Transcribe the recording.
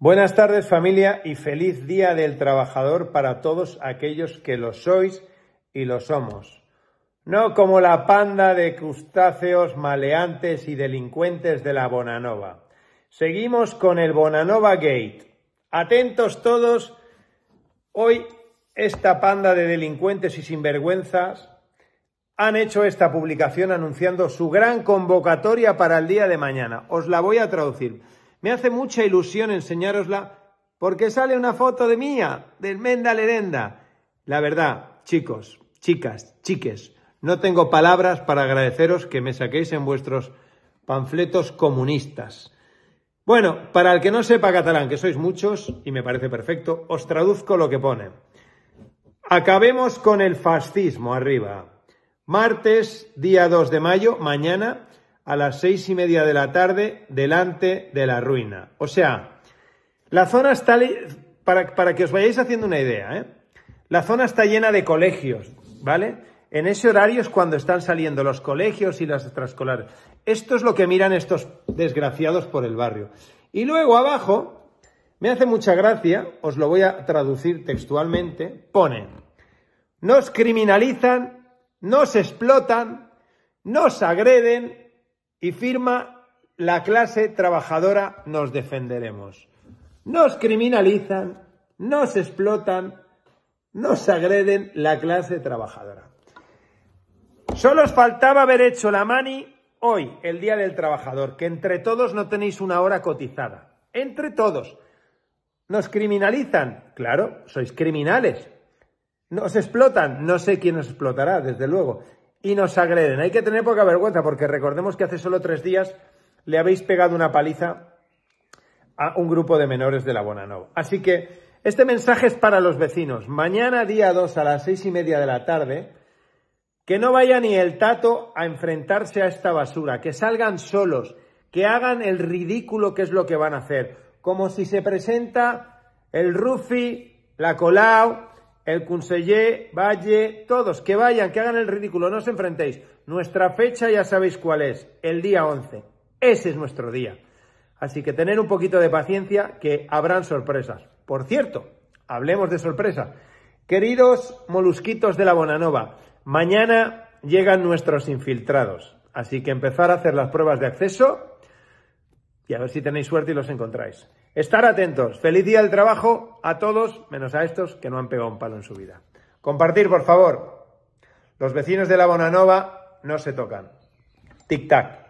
Buenas tardes familia y feliz Día del Trabajador para todos aquellos que lo sois y lo somos. No como la panda de crustáceos maleantes y delincuentes de la Bonanova. Seguimos con el Bonanova Gate. Atentos todos, hoy esta panda de delincuentes y sinvergüenzas han hecho esta publicación anunciando su gran convocatoria para el día de mañana. Os la voy a traducir. Me hace mucha ilusión enseñárosla porque sale una foto de mía, del Menda Lerenda. La verdad, chicos, chicas, chiques, no tengo palabras para agradeceros que me saquéis en vuestros panfletos comunistas. Bueno, para el que no sepa catalán, que sois muchos, y me parece perfecto, os traduzco lo que pone. Acabemos con el fascismo arriba. Martes, día 2 de mayo, mañana, a las seis y media de la tarde delante de la ruina. O sea, la zona está, para, que os vayáis haciendo una idea, ¿eh? la zona está llena de colegios, ¿vale? En ese horario es cuando están saliendo los colegios y las extraescolares. Esto es lo que miran estos desgraciados por el barrio. Y luego abajo, me hace mucha gracia, os lo voy a traducir textualmente, pone, nos criminalizan, nos explotan, nos agreden, y firma La clase trabajadora nos defenderemos. Nos criminalizan, nos explotan, nos agreden la clase trabajadora. Solo os faltaba haber hecho la mani hoy, el Día del Trabajador, que entre todos no tenéis una hora cotizada. Entre todos. Nos criminalizan. Claro, sois criminales. Nos explotan. No sé quién os explotará, desde luego y nos agreden. Hay que tener poca vergüenza porque recordemos que hace solo tres días le habéis pegado una paliza a un grupo de menores de la Bonanova. Así que este mensaje es para los vecinos. Mañana día 2 a las seis y media de la tarde, que no vaya ni el tato a enfrentarse a esta basura, que salgan solos, que hagan el ridículo que es lo que van a hacer. Como si se presenta el Rufi, la Colau, el conseller, Valle, todos, que vayan, que hagan el ridículo, no os enfrentéis. Nuestra fecha ya sabéis cuál es, el día 11. Ese es nuestro día. Así que tener un poquito de paciencia, que habrán sorpresas. Por cierto, hablemos de sorpresa. Queridos molusquitos de la Bonanova, mañana llegan nuestros infiltrados. Así que empezar a hacer las pruebas de acceso y a ver si tenéis suerte y los encontráis. Estar atentos. Feliz día del trabajo a todos, menos a estos que no han pegado un palo en su vida. Compartir, por favor. Los vecinos de la Bonanova no se tocan. Tic-tac.